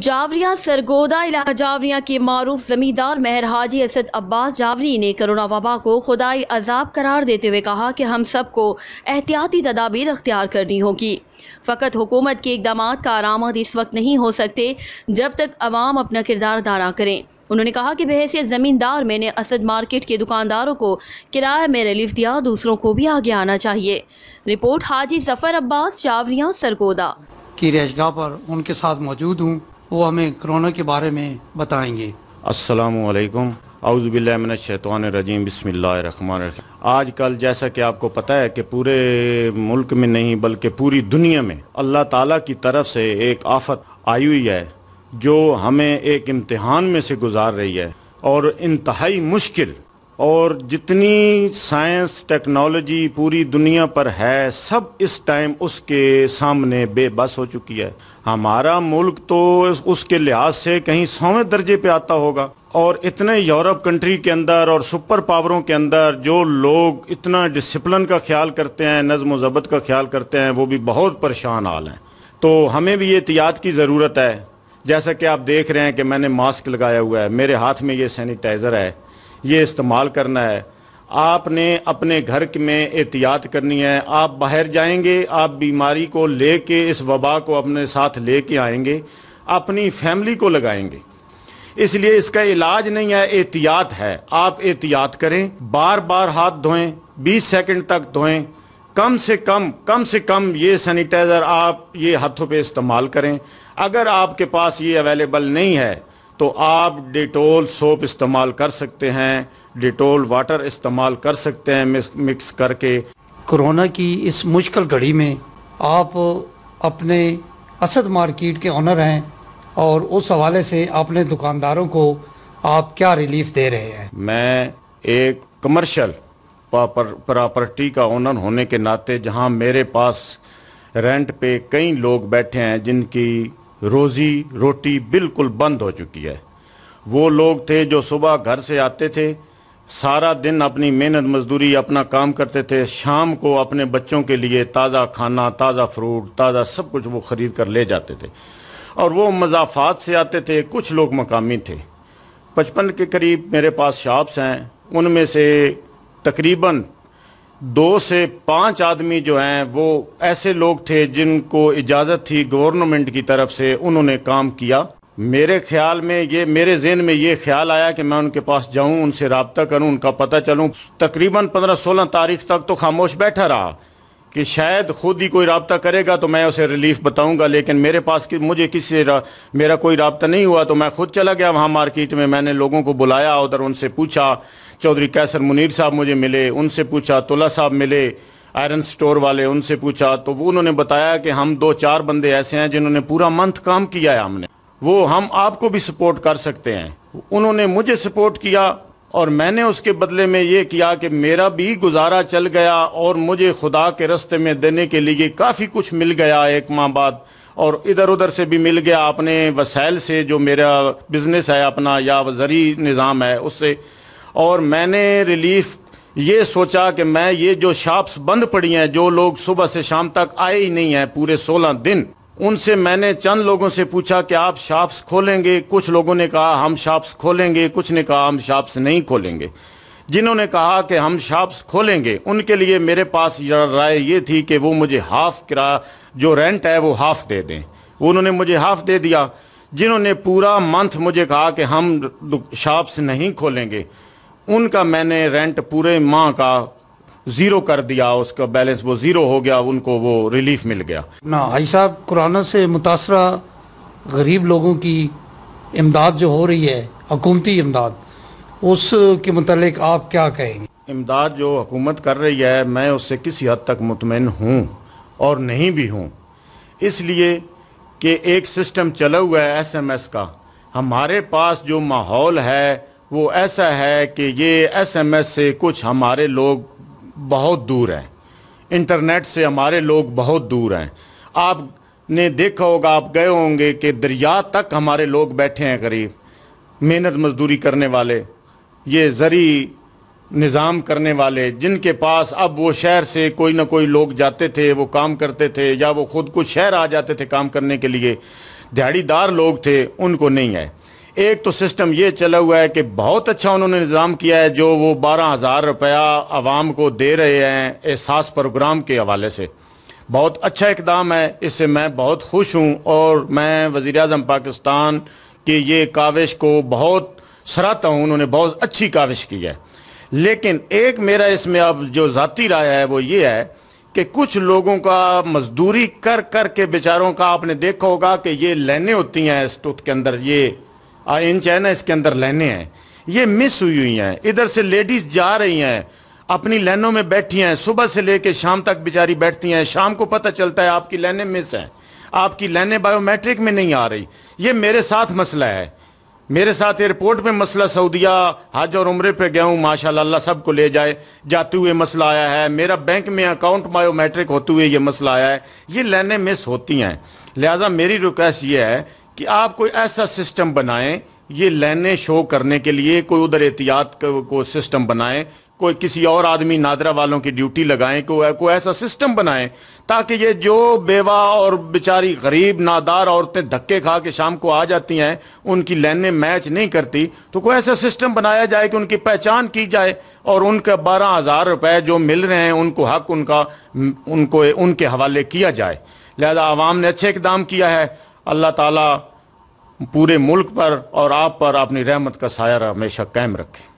जावरिया सरगोदा इलाका जावरिया के मारूफ जमींदार मेहर हाजी असद अब्बास जावरी ने करोना वबा को खुदाई अजाब करार देते हुए कहा कि हम सबको एहतियाती तदाबीर अख्तियार करनी होगी फ़कत हुकूमत के इकदाम का आरामद इस वक्त नहीं हो सकते जब तक अवाम अपना किरदार दारा करें उन्होंने कहा कि बहसीत ज़मींदार मैंने असद मार्केट के दुकानदारों को किराए में रिलीफ दिया दूसरों को भी आगे आना चाहिए रिपोर्ट हाजी जफर अब्बास जावरिया सरगोदा की रेजगा पर उनके साथ मौजूद हूँ वो हमें कोरोना के बारे में बताएंगे असलकम अउज़बिल्लाशैतवान रजीम बसमिल्लाम आज कल जैसा कि आपको पता है कि पूरे मुल्क में नहीं बल्कि पूरी दुनिया में अल्लाह ताला की तरफ से एक आफत आई हुई है जो हमें एक इम्तहान में से गुजार रही है और इंतहाई मुश्किल और जितनी साइंस टेक्नोलॉजी पूरी दुनिया पर है सब इस टाइम उसके सामने बेबस हो चुकी है हमारा मुल्क तो उसके लिहाज से कहीं सौवें दर्जे पे आता होगा और इतने यूरोप कंट्री के अंदर और सुपर पावरों के अंदर जो लोग इतना डिसिप्लिन का ख्याल करते हैं नज्म ज़बत का ख्याल करते हैं वो भी बहुत परेशान हाल हैं तो हमें भी एहतियात की ज़रूरत है जैसा कि आप देख रहे हैं कि मैंने मास्क लगाया हुआ है मेरे हाथ में ये सैनिटाइज़र है ये इस्तेमाल करना है आपने अपने घर में एहतियात करनी है आप बाहर जाएंगे आप बीमारी को ले के इस वबा को अपने साथ ले के आएंगे अपनी फैमिली को लगाएंगे इसलिए इसका इलाज नहीं है एहतियात है आप एहतियात करें बार बार हाथ धोएं 20 सेकंड तक धोएं कम से कम कम से कम ये सैनिटाइज़र आप ये हाथों पे इस्तेमाल करें अगर आपके पास ये अवेलेबल नहीं है तो आप डिटोल सोप इस्तेमाल कर सकते हैं डिटोल वाटर इस्तेमाल कर सकते हैं मिक्स करके कोरोना की इस मुश्किल घड़ी में आप अपने असद मार्केट के ऑनर हैं और उस हवाले से अपने दुकानदारों को आप क्या रिलीफ दे रहे हैं मैं एक कमर्शियल प्रॉपर्टी का ऑनर होने के नाते जहां मेरे पास रेंट पे कई लोग बैठे हैं जिनकी रोज़ी रोटी बिल्कुल बंद हो चुकी है वो लोग थे जो सुबह घर से आते थे सारा दिन अपनी मेहनत मजदूरी अपना काम करते थे शाम को अपने बच्चों के लिए ताज़ा खाना ताज़ा फ्रूट ताज़ा सब कुछ वो ख़रीद कर ले जाते थे और वो मजाफात से आते थे कुछ लोग मकामी थे पचपन के करीब मेरे पास शॉप्स हैं उनमें से तकरीबन दो से पांच आदमी जो हैं वो ऐसे लोग थे जिनको इजाज़त थी गवर्नमेंट की तरफ से उन्होंने काम किया मेरे ख्याल में ये मेरे जेन में ये ख्याल आया कि मैं उनके पास जाऊं उनसे रबता करूं उनका पता चलूं तकरीबन पंद्रह सोलह तारीख तक तो खामोश बैठा रहा कि शायद खुद ही कोई रबता करेगा तो मैं उसे रिलीफ बताऊंगा लेकिन मेरे पास कि मुझे किसी मेरा कोई रबता नहीं हुआ तो मैं खुद चला गया वहाँ मार्केट में मैंने लोगों को बुलाया उधर उनसे पूछा चौधरी कैसर मुनीर साहब मुझे मिले उनसे पूछा तुला साहब मिले आयरन स्टोर वाले उनसे पूछा तो वो उन्होंने बताया कि हम दो चार बंदे ऐसे हैं जिन्होंने पूरा मंथ काम किया है हमने वो हम आपको भी सपोर्ट कर सकते हैं उन्होंने मुझे सपोर्ट किया और मैंने उसके बदले में ये किया कि मेरा भी गुजारा चल गया और मुझे खुदा के रस्ते में देने के लिए काफ़ी कुछ मिल गया एक माह बाद और इधर उधर से भी मिल गया अपने वसाइल से जो मेरा बिजनेस है अपना या जरी निज़ाम है उससे और मैंने रिलीफ ये सोचा कि मैं ये जो शॉप्स बंद पड़ी हैं जो लोग सुबह से शाम तक आए ही नहीं हैं पूरे सोलह दिन उनसे मैंने चंद लोगों से पूछा कि आप शॉप्स खोलेंगे कुछ लोगों ने कहा हम शॉप्स खोलेंगे कुछ ने कहा हम शॉप्स नहीं खोलेंगे जिन्होंने कहा कि हम शॉप्स खोलेंगे उनके लिए मेरे पास राय ये थी कि वो मुझे हाफ किरा जो रेंट है वो हाफ दे दें उन्होंने मुझे हाफ दे दिया जिन्होंने पूरा मंथ मुझे कहा कि हम शॉप्स नहीं खोलेंगे उनका मैंने रेंट पूरे माह का जीरो कर दिया उसका बैलेंस वो जीरो हो गया उनको वो रिलीफ मिल गया ना हाई साहब कोरोना से मुतासर गरीब लोगों की इमदाद जो हो रही है हकूमती इमदाद उसके मतलब आप क्या कहेंगे इमदाद जो हकूमत कर रही है मैं उससे किसी हद तक मुतमिन हूँ और नहीं भी हूँ इसलिए कि एक सिस्टम चला हुआ है एसएमएस का हमारे पास जो माहौल है वो ऐसा है कि ये एसएमएस से कुछ हमारे लोग बहुत दूर हैं इंटरनेट से हमारे लोग बहुत दूर हैं आपने देखा होगा आप गए होंगे कि दरिया तक हमारे लोग बैठे हैं करीब मेहनत मजदूरी करने वाले ये जरी निज़ाम करने वाले जिनके पास अब वो शहर से कोई ना कोई लोग जाते थे वो काम करते थे या वो खुद कुछ शहर आ जाते थे काम करने के लिए दिहाड़ीदार लोग थे उनको नहीं है एक तो सिस्टम ये चला हुआ है कि बहुत अच्छा उन्होंने निज़ाम किया है जो वो बारह हज़ार रुपया आवाम को दे रहे हैं एहसास प्रोग्राम के हवाले से बहुत अच्छा इकदाम है इससे मैं बहुत खुश हूँ और मैं वज़ी अजम पाकिस्तान की ये काविश को बहुत सराहता हूँ उन्होंने बहुत अच्छी काविश की है लेकिन एक मेरा इसमें अब जो ज़ाती राय है वो ये है कि कुछ लोगों का मजदूरी कर कर के बेचारों का आपने देखा होगा कि ये लेने होती हैं इस के अंदर ये इंच है ना इसके अंदर लेने हैं ये मिस हुई हुई हैं इधर से लेडीज जा रही हैं अपनी लाइनों में बैठी हैं सुबह से लेके शाम तक बेचारी बैठती हैं शाम को पता चलता है आपकी लाइनें मिस हैं आपकी लाइनें बायोमेट्रिक में नहीं आ रही ये मेरे साथ मसला है मेरे साथ एयरपोर्ट में मसला सऊदिया हज और उम्र पे गया हूँ माशा सब सबको ले जाए जाते हुए मसला आया है मेरा बैंक में अकाउंट बायोमेट्रिक होते हुए ये मसला आया है ये लाइनें मिस होती हैं लिहाजा मेरी रिक्वेस्ट ये है कि आप कोई ऐसा सिस्टम बनाएं ये लाइने शो करने के लिए कोई उधर एहतियात को, को सिस्टम बनाएं कोई किसी और आदमी नादरा वालों की ड्यूटी लगाएं कोई को ऐसा सिस्टम बनाएं ताकि ये जो बेवा और बेचारी गरीब नादार औरतें धक्के खा के शाम को आ जाती हैं उनकी लेने मैच नहीं करती तो कोई ऐसा सिस्टम बनाया जाए कि उनकी पहचान की जाए और उनके बारह हज़ार रुपए जो मिल रहे हैं उनको हक उनका उनको उनके हवाले किया जाए लिहाजा आवाम ने अच्छे इकदाम किया है अल्लाह ताला पूरे मुल्क पर और आप पर अपनी रहमत का साया हमेशा कायम रखें